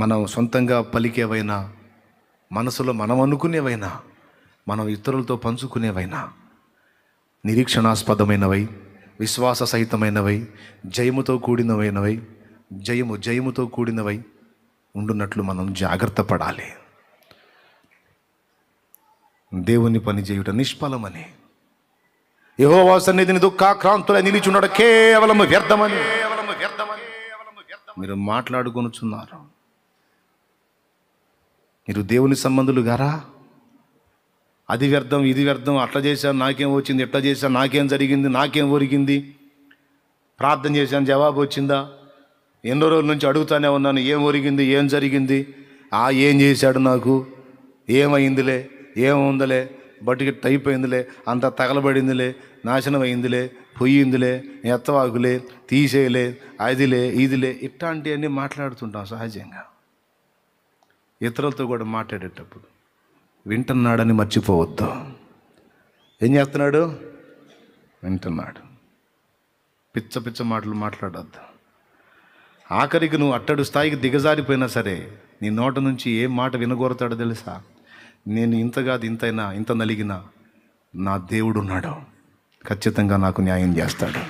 మనం సొంతంగా పలికేవైనా మనసులో మనం అనుకునేవైనా మనం ఇతరులతో పంచుకునేవైనా నిరీక్షణాస్పదమైనవై విశ్వాస సహితమైనవై జయముతో కూడినవైనవై జయము జయముతో కూడినవై ఉండున్నట్లు మనం జాగ్రత్త పడాలి దేవుని పని చేయుట నిష్ఫలమని యహోవా సన్నిధిని దుఃఖాక్రాంతులై నిలిచున్నాడు కేవలం వ్యర్థమని మీరు మాట్లాడుకొనుచున్నారు మీరు దేవుని సంబంధులు గారా అది వ్యర్థం ఇది వ్యర్థం అట్లా చేశాను నాకేం వచ్చింది ఎట్లా చేశాను నాకేం జరిగింది నాకేం ఒరిగింది ప్రార్థన చేశాను జవాబు వచ్చిందా ఎన్నో రోజుల నుంచి అడుగుతానే ఉన్నాను ఏం ఒరిగింది ఏం జరిగింది ఆ ఏం చేశాడు నాకు ఏమైందిలే ఏముందలే టైప్ అయిపోయిందిలే అంత తగలబడిందిలే నాశనం అయిందిలే పొయ్యిందిలే ఎత్తవాకులే తీసేయలే అదిలే ఇదిలే ఇట్లాంటివన్నీ మాట్లాడుతుంటాం సహజంగా ఇతరులతో కూడా మాట్లాడేటప్పుడు వింటున్నాడని మర్చిపోవద్దు ఏం చేస్తున్నాడు వింటున్నాడు పిచ్చ పిచ్చ మాటలు మాట్లాడద్దు ఆఖరికి నువ్వు అట్టడు స్థాయికి దిగజారిపోయినా సరే నీ నోట నుంచి ఏ మాట వినగోరతాడో తెలుసా నేను ఇంత కాదు ఇంతైనా ఇంత నలిగినా నా దేవుడున్నాడు ఖచ్చితంగా నాకు న్యాయం చేస్తాడు